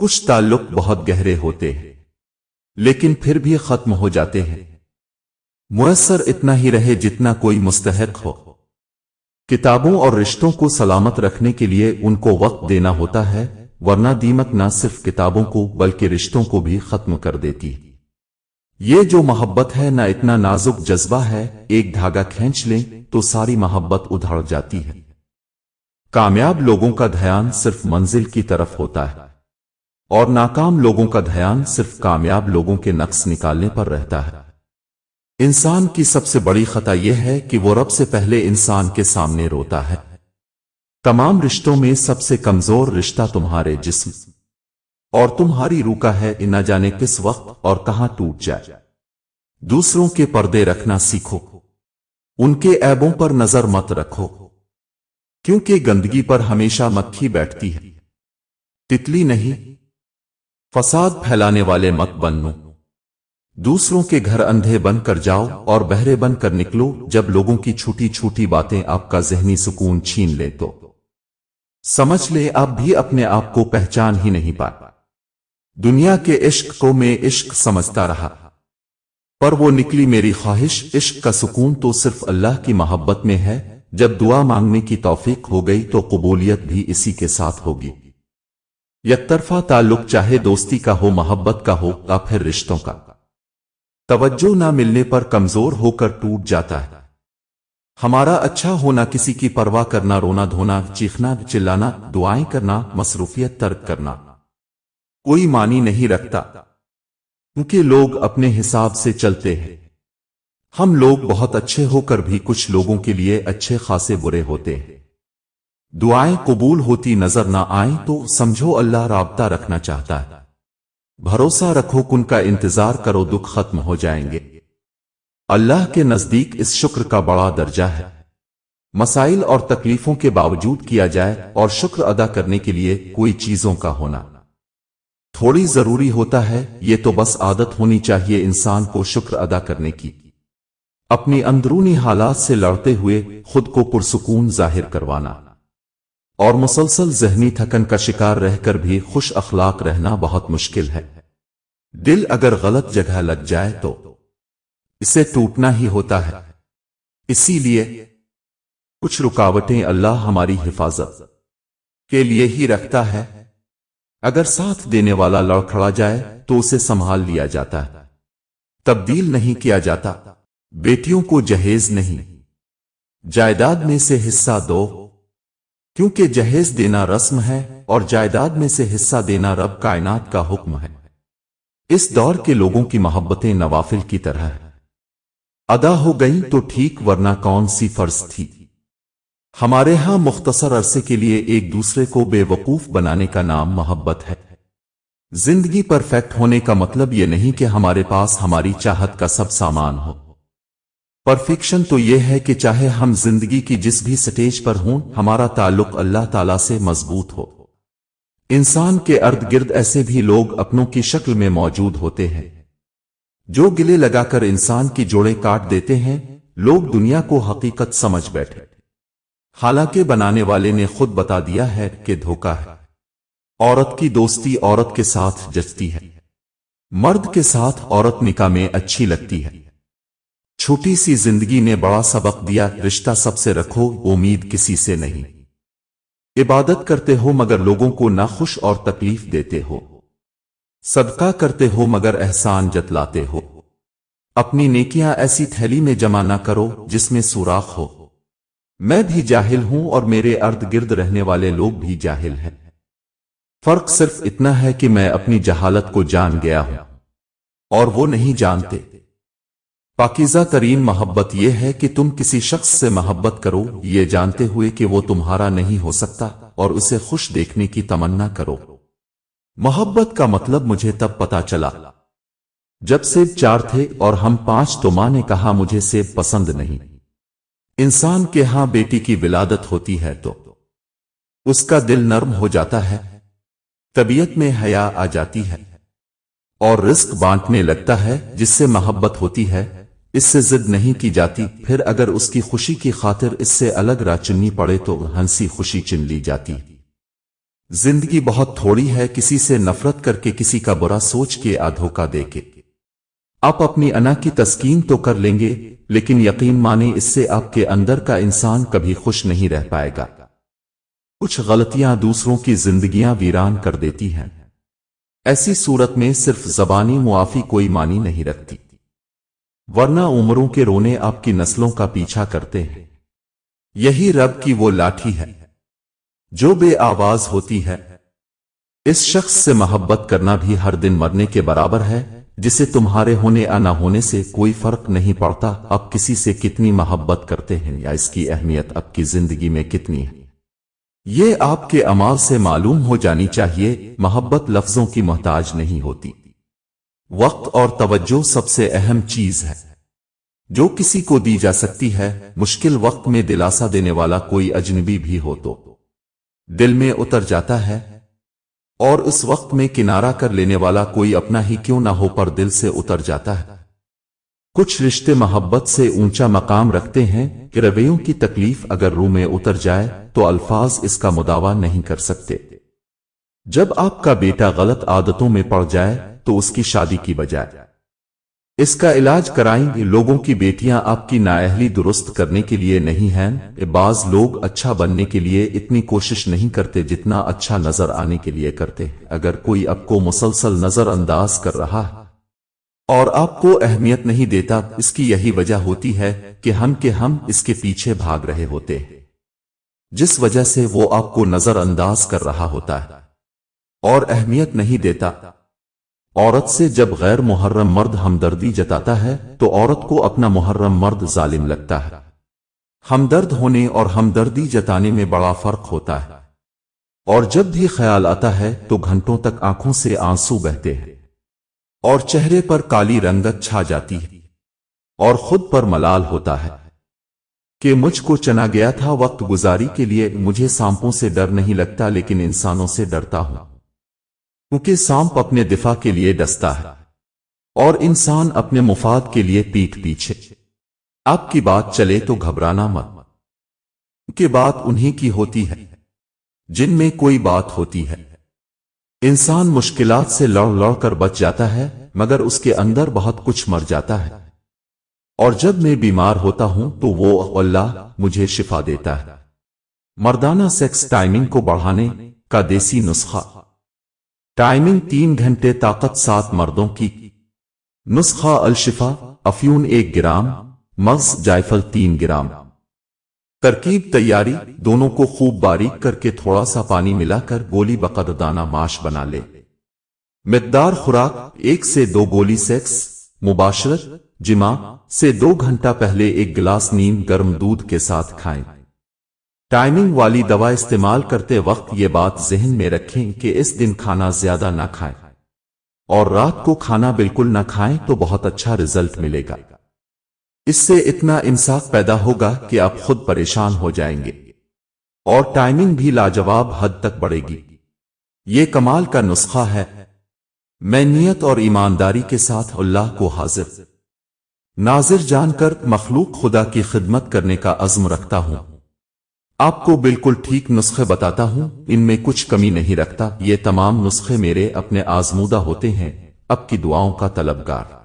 कुछ ताल्लुक बहुत गहरे होते हैं लेकिन फिर भी खत्म हो जाते हैं मुयसर इतना ही रहे जितना कोई मुस्तहक हो किताबों और रिश्तों को सलामत रखने के लिए उनको वक्त देना होता है वरना दीमक ना सिर्फ किताबों को बल्कि रिश्तों को भी खत्म कर देती ये जो मोहब्बत है ना इतना नाजुक जज्बा है एक धागा खींच लें तो सारी मोहब्बत उधड़ जाती है कामयाब लोगों का ध्यान सिर्फ मंजिल की तरफ होता है और नाकाम लोगों का ध्यान सिर्फ कामयाब लोगों के नक्स निकालने पर रहता है इंसान की सबसे बड़ी खता यह है कि वो रब से पहले इंसान के सामने रोता है तमाम रिश्तों में सबसे कमजोर रिश्ता तुम्हारे जिस्म और तुम्हारी रूका है न जाने किस वक्त और कहां टूट जाए दूसरों के पर्दे रखना सीखो उनके ऐबों पर नजर मत रखो क्योंकि गंदगी पर हमेशा मक्खी बैठती है तितली नहीं फसाद फैलाने वाले मत बनो दूसरों के घर अंधे बन कर जाओ और बहरे बन कर निकलो जब लोगों की छोटी छोटी बातें आपका जहनी सुकून छीन ले तो समझ ले आप भी अपने आप को पहचान ही नहीं पा दुनिया के इश्क को मैं इश्क समझता रहा पर वो निकली मेरी ख्वाहिश इश्क का सुकून तो सिर्फ अल्लाह की मोहब्बत में है जब दुआ मांगने की तौफीक हो गई तो कबूलियत भी इसी के साथ होगी यकतरफा ताल्लुक चाहे दोस्ती का हो मोहब्बत का हो या फिर रिश्तों का तवज्जो ना मिलने पर कमजोर होकर टूट जाता है हमारा अच्छा होना किसी की परवाह करना रोना धोना चीखना चिल्लाना दुआएं करना मसरूफियत तर्क करना कोई मानी नहीं रखता क्योंकि लोग अपने हिसाब से चलते हैं हम लोग बहुत अच्छे होकर भी कुछ लोगों के लिए अच्छे खासे बुरे होते हैं दुआएं कबूल होती नजर ना आए तो समझो अल्लाह रबता रखना चाहता है भरोसा रखो कुन का इंतजार करो दुख खत्म हो जाएंगे अल्लाह के नजदीक इस शुक्र का बड़ा दर्जा है मसाइल और तकलीफों के बावजूद किया जाए और शुक्र अदा करने के लिए कोई चीजों का होना थोड़ी जरूरी होता है ये तो बस आदत होनी चाहिए इंसान को शुक्र अदा करने की अपनी अंदरूनी हालात से लड़ते हुए खुद को पुरसकून जाहिर करवाना और मुसलसल जहनी थकन का शिकार रहकर भी खुश अखलाक रहना बहुत मुश्किल है दिल अगर गलत जगह लग जाए तो इसे टूटना ही होता है इसीलिए कुछ रुकावटें अल्लाह हमारी हिफाजत के लिए ही रखता है अगर साथ देने वाला लड़खड़ा जाए तो उसे संभाल लिया जाता है तब्दील नहीं किया जाता बेटियों को जहेज नहीं जायदाद में से हिस्सा दो क्योंकि जहेज देना रस्म है और जायदाद में से हिस्सा देना रब कायनात का हुक्म है इस दौर के लोगों की मोहब्बतें नवाफिल की तरह है अदा हो गई तो ठीक वरना कौन सी फर्ज थी हमारे यहां मुख्तसर अरसे के लिए एक दूसरे को बेवकूफ बनाने का नाम मोहब्बत है जिंदगी परफेक्ट होने का मतलब यह नहीं कि हमारे पास हमारी चाहत का सब सामान हो परफेक्शन तो यह है कि चाहे हम जिंदगी की जिस भी स्टेज पर हों हमारा ताल्लुक अल्लाह ताला से मजबूत हो इंसान के अर्द गिर्द ऐसे भी लोग अपनों की शक्ल में मौजूद होते हैं जो गिले लगाकर इंसान की जोड़े काट देते हैं लोग दुनिया को हकीकत समझ बैठे हालांकि बनाने वाले ने खुद बता दिया है कि धोखा है औरत की दोस्ती औरत के साथ जचती है मर्द के साथ औरत निका में अच्छी लगती है छोटी सी जिंदगी ने बड़ा सबक दिया रिश्ता सबसे रखो उम्मीद किसी से नहीं इबादत करते हो मगर लोगों को नाखुश और तकलीफ देते हो सदका करते हो मगर एहसान जतलाते हो अपनी नेकियां ऐसी थैली में जमा ना करो जिसमें सुराख हो मैं भी जाहिल हूं और मेरे अर्द गिर्द रहने वाले लोग भी जाहिल हैं फर्क सिर्फ इतना है कि मैं अपनी जहालत को जान गया हूं और वो नहीं जानते पाकिजा तरीन मोहब्बत यह है कि तुम किसी शख्स से मोहब्बत करो ये जानते हुए कि वो तुम्हारा नहीं हो सकता और उसे खुश देखने की तमन्ना करो मोहब्बत का मतलब मुझे तब पता चला जब सेब चार थे और हम पांच तो मां ने कहा मुझे सेब पसंद नहीं इंसान के हां बेटी की विलादत होती है तो उसका दिल नर्म हो जाता है तबीयत में हया आ जाती है और रिस्क बांटने लगता है जिससे मोहब्बत होती है इससे जिद नहीं की जाती फिर अगर उसकी खुशी की खातिर इससे अलग राह चुननी पड़े तो हंसी खुशी चुन ली जाती जिंदगी बहुत थोड़ी है किसी से नफरत करके किसी का बुरा सोच के आधोखा दे के आप अपनी अना की तस्कीन तो कर लेंगे लेकिन यकीन माने इससे आपके अंदर का इंसान कभी खुश नहीं रह पाएगा कुछ गलतियां दूसरों की जिंदगियां वीरान कर देती हैं ऐसी सूरत में सिर्फ जबानी मुआफी कोई मानी नहीं रखती वरना उमरों के रोने आपकी नस्लों का पीछा करते हैं यही रब की वो लाठी है जो बे आवाज होती है इस शख्स से मोहब्बत करना भी हर दिन मरने के बराबर है जिसे तुम्हारे होने या ना होने से कोई फर्क नहीं पड़ता आप किसी से कितनी मोहब्बत करते हैं या इसकी अहमियत आपकी जिंदगी में कितनी है ये आपके अमाल से मालूम हो जानी चाहिए मोहब्बत लफ्जों की मोहताज नहीं होती वक्त और तवज्जो सबसे अहम चीज है जो किसी को दी जा सकती है मुश्किल वक्त में दिलासा देने वाला कोई अजनबी भी हो तो दिल में उतर जाता है और उस वक्त में किनारा कर लेने वाला कोई अपना ही क्यों ना हो पर दिल से उतर जाता है कुछ रिश्ते मोहब्बत से ऊंचा मकाम रखते हैं कि रवैयों की तकलीफ अगर रूह में उतर जाए तो अल्फाज इसका मुदावा नहीं कर सकते जब आपका बेटा गलत आदतों में पड़ जाए तो उसकी शादी की बजाय इसका इलाज कराएंगे लोगों की बेटियां आपकी नाअहली दुरुस्त करने के लिए नहीं हैं बाज लोग अच्छा बनने के लिए इतनी कोशिश नहीं करते जितना अच्छा नजर आने के लिए करते अगर कोई आपको मुसलसल नजरअंदाज कर रहा है और आपको अहमियत नहीं देता इसकी यही वजह होती है कि हम के हम इसके पीछे भाग रहे होते जिस वजह से वो आपको नजरअंदाज कर रहा होता है और अहमियत नहीं देता औरत से जब गैर मुहर्रम मर्द हमदर्दी जताता है तो औरत को अपना मुहर्रम मर्द जालिम लगता है हमदर्द होने और हमदर्दी जताने में बड़ा फर्क होता है और जब भी ख्याल आता है तो घंटों तक आंखों से आंसू बहते हैं और चेहरे पर काली रंगत छा जाती है और खुद पर मलाल होता है कि मुझको चना गया था वक्त गुजारी के लिए मुझे सांपों से डर नहीं लगता लेकिन इंसानों से डरता हूं क्योंकि सांप अपने दिफा के लिए डसता है और इंसान अपने मुफाद के लिए पीठ पीछे आपकी बात चले तो घबराना मत के बात उन्हीं की होती है जिनमें कोई बात होती है इंसान मुश्किलात से लड़ लड़ कर बच जाता है मगर उसके अंदर बहुत कुछ मर जाता है और जब मैं बीमार होता हूं तो वो अल्लाह मुझे शिफा देता है मर्दाना सेक्स टाइमिंग को बढ़ाने का देसी नुस्खा टाइमिंग तीन घंटे ताकत सात मर्दों की नुस्खा अलशिफा अफ्यून एक ग्राम मग्स जायफल तीन ग्राम तरकीब तैयारी दोनों को खूब बारीक करके थोड़ा सा पानी मिलाकर गोली बकदाना माश बना ले मकदार खुराक एक से दो गोली सेक्स मुबाशरत जिमा से दो घंटा पहले एक गिलास नीम गर्म दूध के साथ खाएं। टाइमिंग वाली दवा इस्तेमाल करते वक्त ये बात जहन में रखें कि इस दिन खाना ज्यादा ना खाएं और रात को खाना बिल्कुल ना खाएं तो बहुत अच्छा रिजल्ट मिलेगा इससे इतना इंसाफ पैदा होगा कि आप खुद परेशान हो जाएंगे और टाइमिंग भी लाजवाब हद तक बढ़ेगी ये कमाल का नुस्खा है मैं नियत और ईमानदारी के साथ अल्लाह को हाजिर नाजिर जानकर मखलूक खुदा की खिदमत करने का अज़्म रखता हूं आपको बिल्कुल ठीक नुस्खे बताता हूँ इनमें कुछ कमी नहीं रखता ये तमाम नुस्खे मेरे अपने आजमूदा होते हैं अब की दुआओं का तलबगार